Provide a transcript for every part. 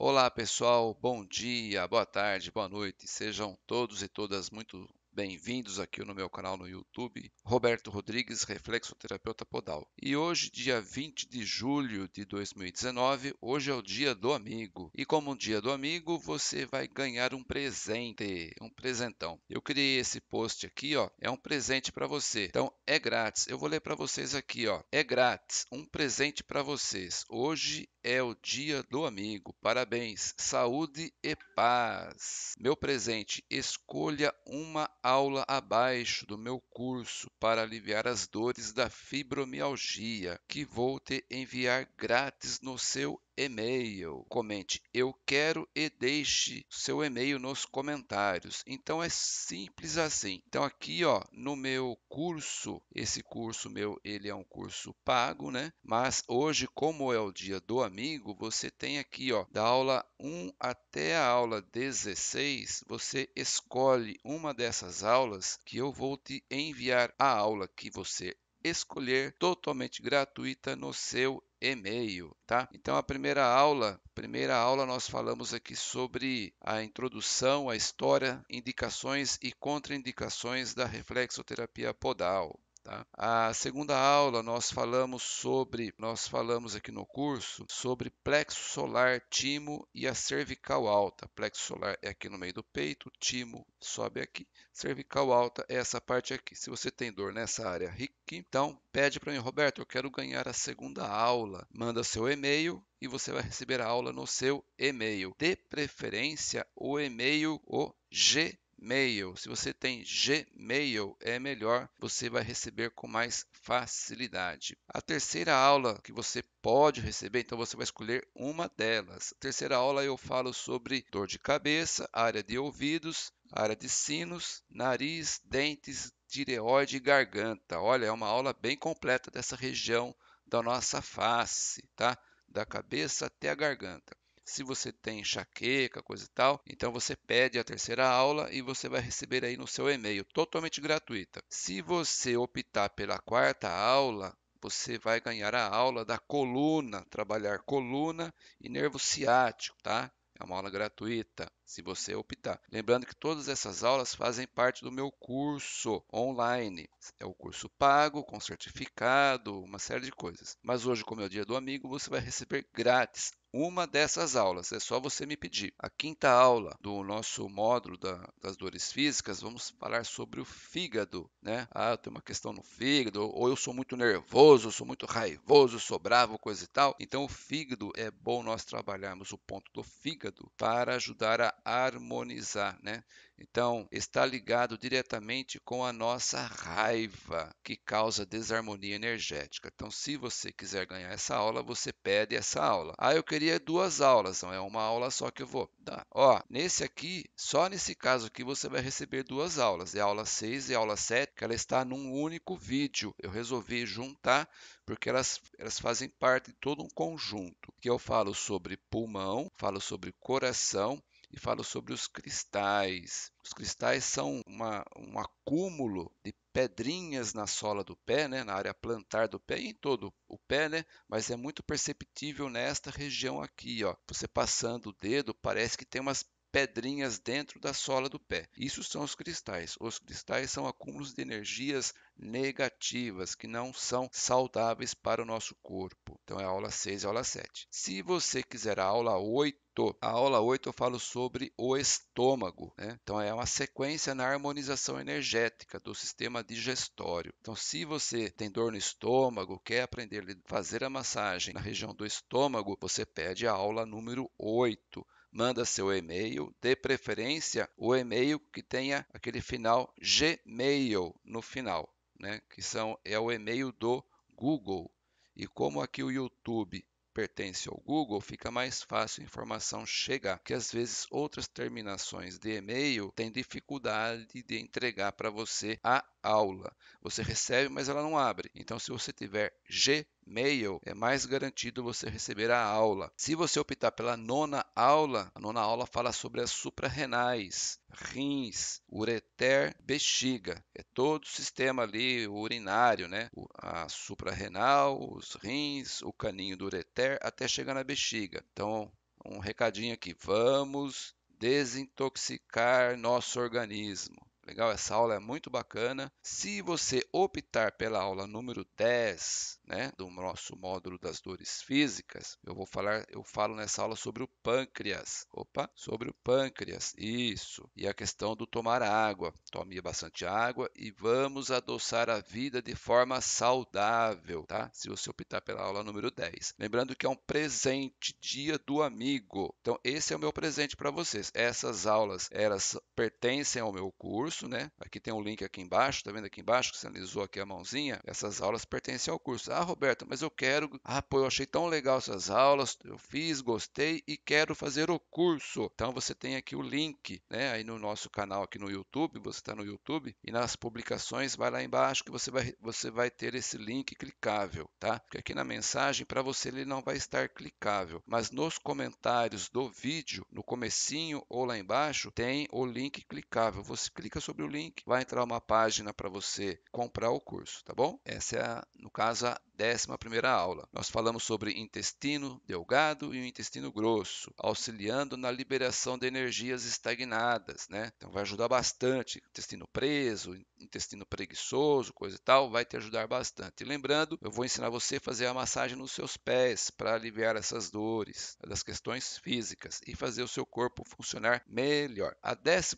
Olá pessoal, bom dia, boa tarde, boa noite, sejam todos e todas muito bem-vindos aqui no meu canal no YouTube, Roberto Rodrigues, reflexoterapeuta podal. E hoje, dia 20 de julho de 2019, hoje é o dia do amigo. E como dia do amigo, você vai ganhar um presente, um presentão. Eu criei esse post aqui, ó, é um presente para você. Então, é grátis. Eu vou ler para vocês aqui, ó. É grátis, um presente para vocês. Hoje é o dia do amigo. Parabéns, saúde e paz. Meu presente, escolha uma aula abaixo do meu curso para aliviar as dores da fibromialgia, que vou te enviar grátis no seu e-mail. Comente eu quero e deixe seu e-mail nos comentários. Então é simples assim. Então aqui, ó, no meu curso, esse curso meu, ele é um curso pago, né? Mas hoje, como é o dia do amigo, você tem aqui, ó, da aula 1 até a aula 16, você escolhe uma dessas aulas que eu vou te enviar a aula que você escolher totalmente gratuita no seu e-mail, tá? Então a primeira aula, primeira aula nós falamos aqui sobre a introdução, a história, indicações e contraindicações da reflexoterapia podal. Tá? A segunda aula nós falamos sobre, nós falamos aqui no curso sobre plexo solar, timo e a cervical alta. Plexo solar é aqui no meio do peito, timo sobe aqui, cervical alta é essa parte aqui. Se você tem dor nessa área aqui, então pede para mim, Roberto, eu quero ganhar a segunda aula. Manda seu e-mail e você vai receber a aula no seu e-mail. De preferência o e-mail o G Gmail. Se você tem Gmail, é melhor, você vai receber com mais facilidade. A terceira aula que você pode receber, então você vai escolher uma delas. A terceira aula eu falo sobre dor de cabeça, área de ouvidos, área de sinos, nariz, dentes, tireoide e garganta. Olha, é uma aula bem completa dessa região da nossa face, tá? Da cabeça até a garganta. Se você tem enxaqueca, coisa e tal, então você pede a terceira aula e você vai receber aí no seu e-mail, totalmente gratuita. Se você optar pela quarta aula, você vai ganhar a aula da coluna, trabalhar coluna e nervo ciático, tá? É uma aula gratuita, se você optar. Lembrando que todas essas aulas fazem parte do meu curso online. É o curso pago, com certificado, uma série de coisas. Mas hoje, como é o dia do amigo, você vai receber grátis uma dessas aulas, é só você me pedir. A quinta aula do nosso módulo da, das dores físicas, vamos falar sobre o fígado, né? Ah, eu tenho uma questão no fígado, ou eu sou muito nervoso, sou muito raivoso, sou bravo, coisa e tal. Então, o fígado é bom nós trabalharmos o ponto do fígado para ajudar a harmonizar, né? Então, está ligado diretamente com a nossa raiva, que causa desarmonia energética. Então, se você quiser ganhar essa aula, você pede essa aula. Ah, eu queria duas aulas, não é uma aula só que eu vou dar. Ó, nesse aqui, só nesse caso aqui, você vai receber duas aulas, é a aula 6 e a aula 7, que ela está num único vídeo. Eu resolvi juntar porque elas, elas fazem parte de todo um conjunto, que eu falo sobre pulmão, falo sobre coração, e falo sobre os cristais. Os cristais são uma, um acúmulo de pedrinhas na sola do pé, né, na área plantar do pé, em todo o pé, né, mas é muito perceptível nesta região aqui. Ó. Você passando o dedo, parece que tem umas pedrinhas dentro da sola do pé. Isso são os cristais. Os cristais são acúmulos de energias negativas que não são saudáveis para o nosso corpo. Então é a aula 6 e a aula 7. Se você quiser a aula 8, citou. A aula 8 eu falo sobre o estômago, né? Então é uma sequência na harmonização energética do sistema digestório. Então se você tem dor no estômago, quer aprender a fazer a massagem na região do estômago, você pede a aula número 8 manda seu e-mail, de preferência o e-mail que tenha aquele final Gmail no final, né? que são, é o e-mail do Google. E como aqui o YouTube pertence ao Google, fica mais fácil a informação chegar, que às vezes outras terminações de e-mail têm dificuldade de entregar para você a aula. Você recebe, mas ela não abre. Então, se você tiver Gmail, é mais garantido você receber a aula. Se você optar pela nona aula, a nona aula fala sobre as suprarrenais, rins, ureter, bexiga. É todo o sistema ali urinário, né? A suprarrenal, os rins, o caninho do ureter, até chegar na bexiga. Então, um recadinho aqui. Vamos desintoxicar nosso organismo. Legal? Essa aula é muito bacana. Se você optar pela aula número 10, né, do nosso módulo das dores físicas, eu vou falar, eu falo nessa aula sobre o pâncreas. Opa, sobre o pâncreas. Isso. E a questão do tomar água. Tome bastante água e vamos adoçar a vida de forma saudável, tá? Se você optar pela aula número 10. Lembrando que é um presente, dia do amigo. Então, esse é o meu presente para vocês. Essas aulas, elas pertencem ao meu curso curso, né? Aqui tem um link aqui embaixo, tá vendo aqui embaixo que você analisou aqui a mãozinha? Essas aulas pertencem ao curso. Ah, Roberto, mas eu quero. Ah, pô, eu achei tão legal essas aulas, eu fiz, gostei e quero fazer o curso. Então você tem aqui o link, né? Aí no nosso canal aqui no YouTube, você está no YouTube e nas publicações vai lá embaixo que você vai você vai ter esse link clicável, tá? Porque aqui na mensagem para você ele não vai estar clicável, mas nos comentários do vídeo, no comecinho ou lá embaixo tem o link clicável. Você clica sobre o link, vai entrar uma página para você comprar o curso, tá bom? Essa é, a, no caso, a 11 aula. Nós falamos sobre intestino delgado e o intestino grosso, auxiliando na liberação de energias estagnadas, né? Então vai ajudar bastante, intestino preso, intestino preguiçoso, coisa e tal, vai te ajudar bastante. E lembrando, eu vou ensinar você a fazer a massagem nos seus pés para aliviar essas dores, das questões físicas e fazer o seu corpo funcionar melhor. A 12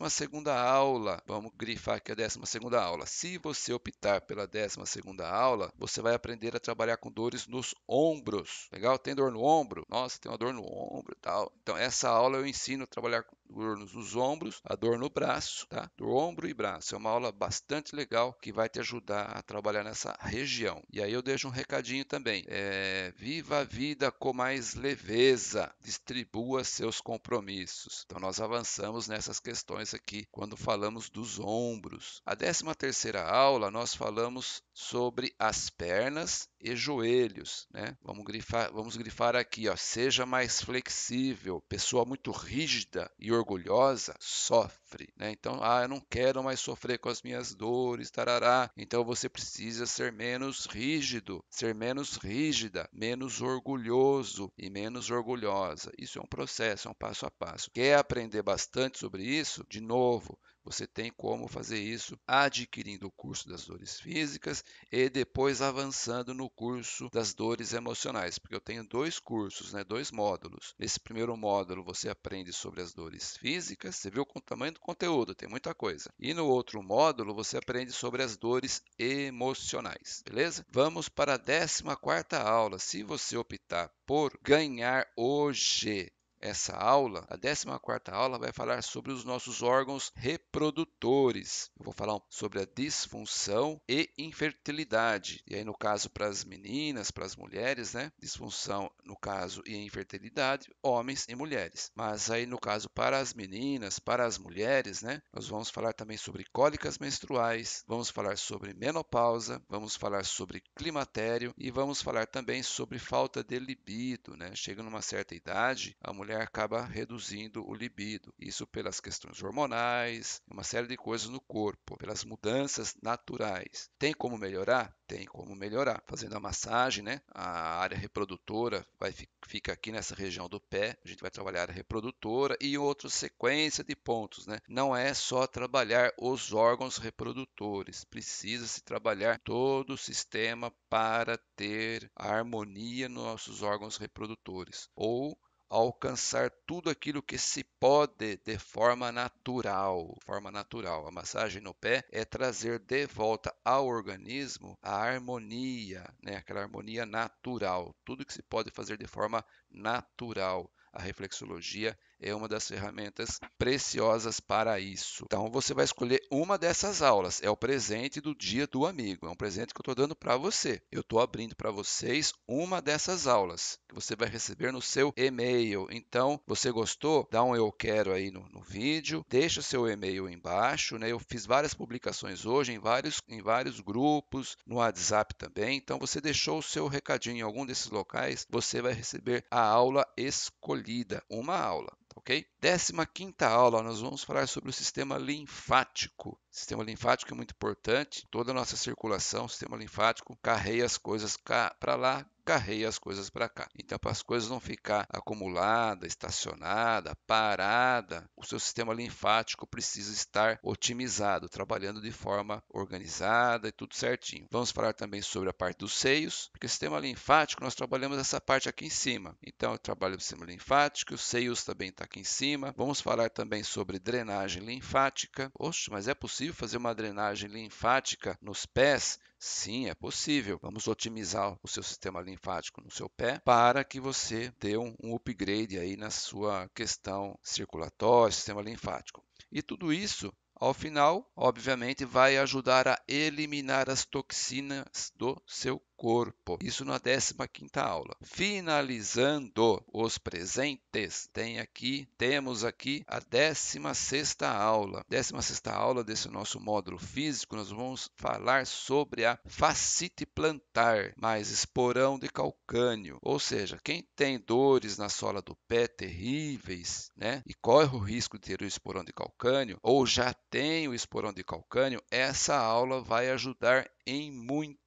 aula, vamos grifar aqui a 12 aula. Se você optar pela 12 aula, você vai aprender a trabalhar com dores nos ombros. Legal? Tem dor no ombro? Nossa, tem uma dor no ombro tal. Então, essa aula eu ensino a trabalhar com dor nos ombros, a dor no braço, tá? Do ombro e braço. É uma aula bastante legal que vai te ajudar a trabalhar nessa região. E aí eu deixo um recadinho também. É, viva a vida com mais leveza, distribua seus compromissos. Então nós avançamos nessas questões aqui quando falamos dos ombros. A 13 terceira aula nós falamos sobre as pernas e joelhos, né? Vamos grifar, vamos grifar aqui, ó, seja mais flexível. Pessoa muito rígida e orgulhosa sofre, né? Então, ah, eu não quero mais sofrer com as minhas dores, tarará. Então você precisa ser menos rígido, ser menos rígida, menos orgulhoso e menos orgulhosa. Isso é um processo, é um passo a passo. Quer aprender bastante sobre isso? De novo, você tem como fazer isso adquirindo o curso das dores físicas e depois avançando no curso das dores emocionais, porque eu tenho dois cursos, né, dois módulos. Nesse primeiro módulo você aprende sobre as dores físicas, você viu o tamanho do conteúdo, tem muita coisa. E no outro módulo você aprende sobre as dores emocionais, beleza? Vamos para a 14ª aula. Se você optar por ganhar hoje essa aula, a 14ª aula, vai falar sobre os nossos órgãos reprodutores. Eu vou falar sobre a disfunção e infertilidade. E aí, no caso, para as meninas, para as mulheres, né? Disfunção, no caso, e infertilidade, homens e mulheres. Mas aí, no caso, para as meninas, para as mulheres, né? Nós vamos falar também sobre cólicas menstruais, vamos falar sobre menopausa, vamos falar sobre climatério e vamos falar também sobre falta de libido, né? Chega numa certa idade, a mulher mulher acaba reduzindo o libido. Isso pelas questões hormonais, uma série de coisas no corpo, pelas mudanças naturais. Tem como melhorar? Tem como melhorar. Fazendo a massagem, né? A área reprodutora vai fica aqui nessa região do pé. A gente vai trabalhar a área reprodutora e outra sequência de pontos, né? Não é só trabalhar os órgãos reprodutores, precisa se trabalhar todo o sistema para ter a harmonia nos nossos órgãos reprodutores ou alcançar tudo aquilo que se pode de forma natural. Forma natural. A massagem no pé é trazer de volta ao organismo a harmonia, né? aquela harmonia natural. Tudo que se pode fazer de forma natural. A reflexologia é uma das ferramentas preciosas para isso. Então você vai escolher uma dessas aulas. É o presente do dia do amigo. É um presente que eu estou dando para você. Eu estou abrindo para vocês uma dessas aulas que você vai receber no seu e-mail. Então, você gostou? Dá um eu quero aí no, no vídeo. Deixa seu e-mail embaixo. Né? Eu fiz várias publicações hoje em vários, em vários grupos, no WhatsApp também. Então, você deixou o seu recadinho em algum desses locais, você vai receber a aula escolhida. Uma aula ok? Décima quinta aula, nós vamos falar sobre o sistema linfático. Sistema linfático é muito importante, toda a nossa circulação, sistema linfático carrega as coisas para lá acarreia as coisas para cá. Então, para as coisas não ficar acumulada, estacionada, parada, o seu sistema linfático precisa estar otimizado, trabalhando de forma organizada e tudo certinho. Vamos falar também sobre a parte dos seios, porque o sistema linfático nós trabalhamos essa parte aqui em cima. Então, eu trabalho o sistema linfático, os seios também está aqui em cima. Vamos falar também sobre drenagem linfática. Oxe, mas é possível fazer uma drenagem linfática nos pés? Sim, é possível. Vamos otimizar o seu sistema linfático no seu pé para que você dê um, um upgrade aí na sua questão circulatória, sistema linfático. E tudo isso, ao final, obviamente, vai ajudar a eliminar as toxinas do seu corpo. Isso na 15ª aula. Finalizando os presentes, tem aqui, temos aqui a 16ª aula. 16ª aula desse nosso módulo físico, nós vamos falar sobre a fascite plantar, mais esporão de calcânio. Ou seja, quem tem dores na sola do pé terríveis, né, e corre o risco de ter o esporão de calcânio ou já tem o esporão de calcânio, essa aula vai ajudar em muito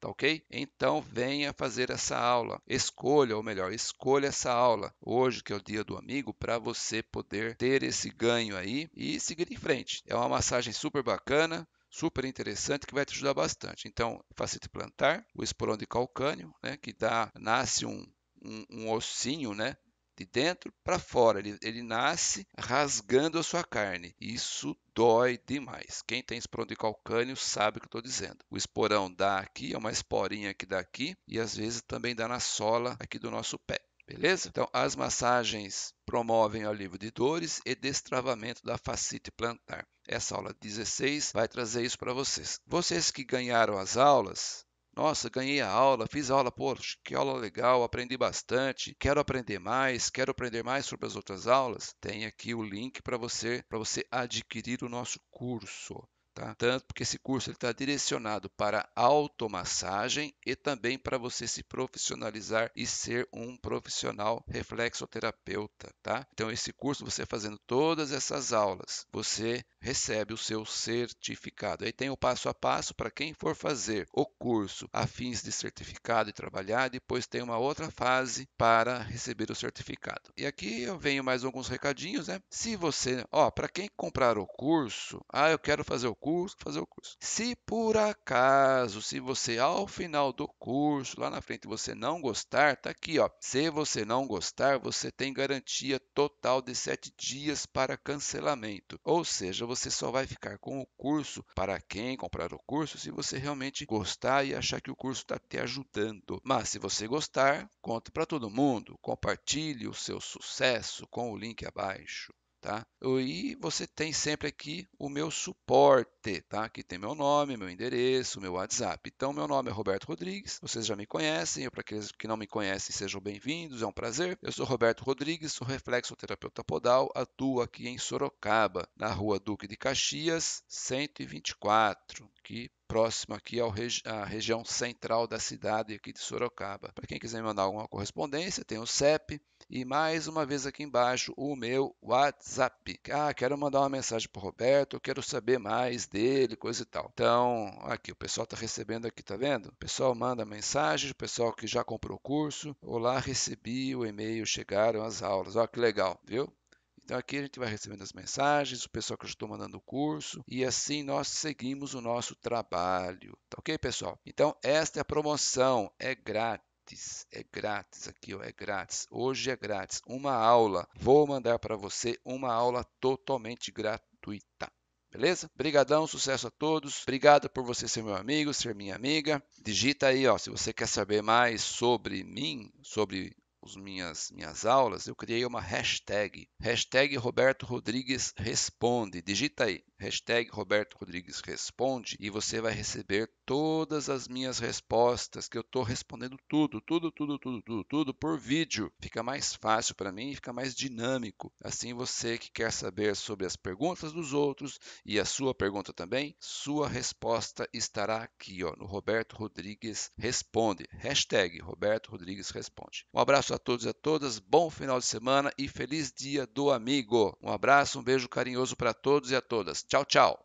tá ok? Então venha fazer essa aula, escolha, ou melhor, escolha essa aula hoje, que é o dia do amigo, para você poder ter esse ganho aí e seguir em frente. É uma massagem super bacana super interessante que vai te ajudar bastante. Então, facilita plantar, o esporão de calcânio, né, que dá, nasce um, um, um ossinho, né, de dentro para fora. Ele, ele nasce rasgando a sua carne. Isso dói demais. Quem tem esporão de calcâneo sabe o que estou dizendo. O esporão dá aqui, é uma esporinha que dá aqui, e às vezes também dá na sola aqui do nosso pé. Beleza? Então, as massagens promovem o alívio de dores e destravamento da fascite plantar. Essa aula 16 vai trazer isso para vocês. Vocês que ganharam as aulas, nossa, ganhei a aula, fiz a aula, pô, que aula legal, aprendi bastante, quero aprender mais, quero aprender mais sobre as outras aulas. Tem aqui o link para você, para você adquirir o nosso curso. Tá? Tanto porque esse curso está direcionado para automassagem e também para você se profissionalizar e ser um profissional reflexoterapeuta. Tá? Então, esse curso, você fazendo todas essas aulas, você recebe o seu certificado. Aí tem o passo a passo para quem for fazer o curso a fins de certificado e trabalhar, depois tem uma outra fase para receber o certificado. E aqui eu venho mais alguns recadinhos, né? Se você, ó, para quem comprar o curso, ah, eu quero fazer o curso, fazer o curso. Se por acaso, se você ao final do curso, lá na frente você não gostar, tá aqui, ó. Se você não gostar, você tem garantia total de 7 dias para cancelamento. Ou seja, você só vai ficar com o curso para quem comprar o curso se você realmente gostar e achar que o curso está te ajudando. Mas se você gostar, conta para todo mundo, compartilhe o seu sucesso com o link abaixo tá? E você tem sempre aqui o meu suporte, tá? Aqui tem meu nome, meu endereço, meu WhatsApp. Então, meu nome é Roberto Rodrigues, vocês já me conhecem, para aqueles que não me conhecem, sejam bem-vindos, é um prazer. Eu sou Roberto Rodrigues, sou reflexoterapeuta podal, atuo aqui em Sorocaba, na rua Duque de Caxias, 124, aqui próximo aqui à regi região central da cidade aqui de Sorocaba. Para quem quiser mandar alguma correspondência, tem o CEP e mais uma vez aqui embaixo o meu WhatsApp. Ah, quero mandar uma mensagem para o Roberto, quero saber mais dele, coisa e tal. Então, aqui, o pessoal está recebendo aqui, tá vendo? O pessoal manda mensagem, o pessoal que já comprou o curso. Olá, recebi o e-mail, chegaram as aulas. Olha que legal, viu? Então aqui a gente vai recebendo as mensagens, o pessoal que eu estou mandando o curso e assim nós seguimos o nosso trabalho. Tá ok, pessoal? Então esta é a promoção, é grátis é grátis aqui, ó, é grátis. Hoje é grátis, uma aula. Vou mandar para você uma aula totalmente gratuita. Beleza? Brigadão, sucesso a todos. Obrigado por você ser meu amigo, ser minha amiga. Digita aí, ó, se você quer saber mais sobre mim, sobre os minhas, minhas aulas, eu criei uma hashtag. Hashtag Roberto Rodrigues Responde. Digita aí, hashtag Roberto Rodrigues Responde e você vai receber todas as minhas respostas, que eu estou respondendo tudo, tudo, tudo, tudo, tudo, tudo por vídeo. Fica mais fácil para mim, fica mais dinâmico. Assim você que quer saber sobre as perguntas dos outros e a sua pergunta também, sua resposta estará aqui ó, no Roberto Rodrigues Responde. Hashtag Roberto Rodrigues Responde. Um abraço abraço a todos e a todas, bom final de semana e feliz dia do amigo. Um abraço, um beijo carinhoso para todos e a todas. Tchau, tchau.